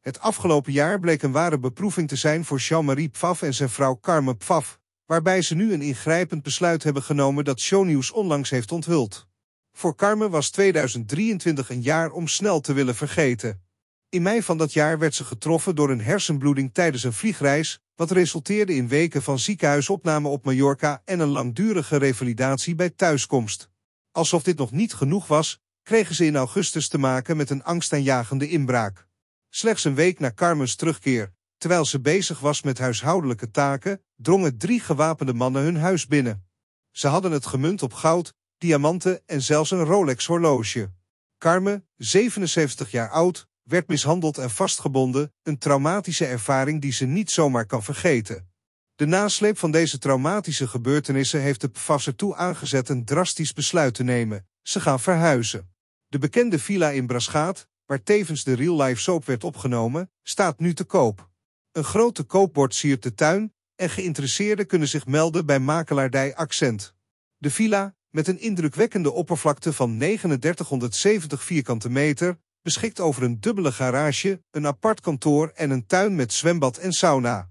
Het afgelopen jaar bleek een ware beproeving te zijn voor Jean-Marie Pfaff en zijn vrouw Carmen Pfaff, waarbij ze nu een ingrijpend besluit hebben genomen dat Shownieuws onlangs heeft onthuld. Voor Carmen was 2023 een jaar om snel te willen vergeten. In mei van dat jaar werd ze getroffen door een hersenbloeding tijdens een vliegreis, wat resulteerde in weken van ziekenhuisopname op Mallorca en een langdurige revalidatie bij thuiskomst. Alsof dit nog niet genoeg was, kregen ze in augustus te maken met een angstaanjagende inbraak. Slechts een week na Carmens terugkeer, terwijl ze bezig was met huishoudelijke taken, drongen drie gewapende mannen hun huis binnen. Ze hadden het gemunt op goud, diamanten en zelfs een Rolex-horloge. Carmen, 77 jaar oud, werd mishandeld en vastgebonden, een traumatische ervaring die ze niet zomaar kan vergeten. De nasleep van deze traumatische gebeurtenissen heeft de PFAS ertoe aangezet een drastisch besluit te nemen. Ze gaan verhuizen. De bekende villa in Braschaat, waar tevens de real-life soap werd opgenomen, staat nu te koop. Een grote koopbord siert de tuin en geïnteresseerden kunnen zich melden bij makelaardij Accent. De villa, met een indrukwekkende oppervlakte van 3970 vierkante meter, beschikt over een dubbele garage, een apart kantoor en een tuin met zwembad en sauna.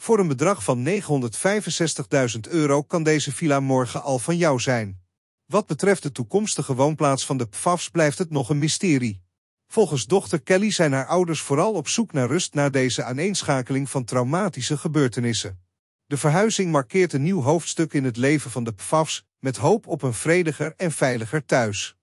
Voor een bedrag van 965.000 euro kan deze villa morgen al van jou zijn. Wat betreft de toekomstige woonplaats van de PFAFs blijft het nog een mysterie. Volgens dochter Kelly zijn haar ouders vooral op zoek naar rust na deze aaneenschakeling van traumatische gebeurtenissen. De verhuizing markeert een nieuw hoofdstuk in het leven van de PFAFs, met hoop op een vrediger en veiliger thuis.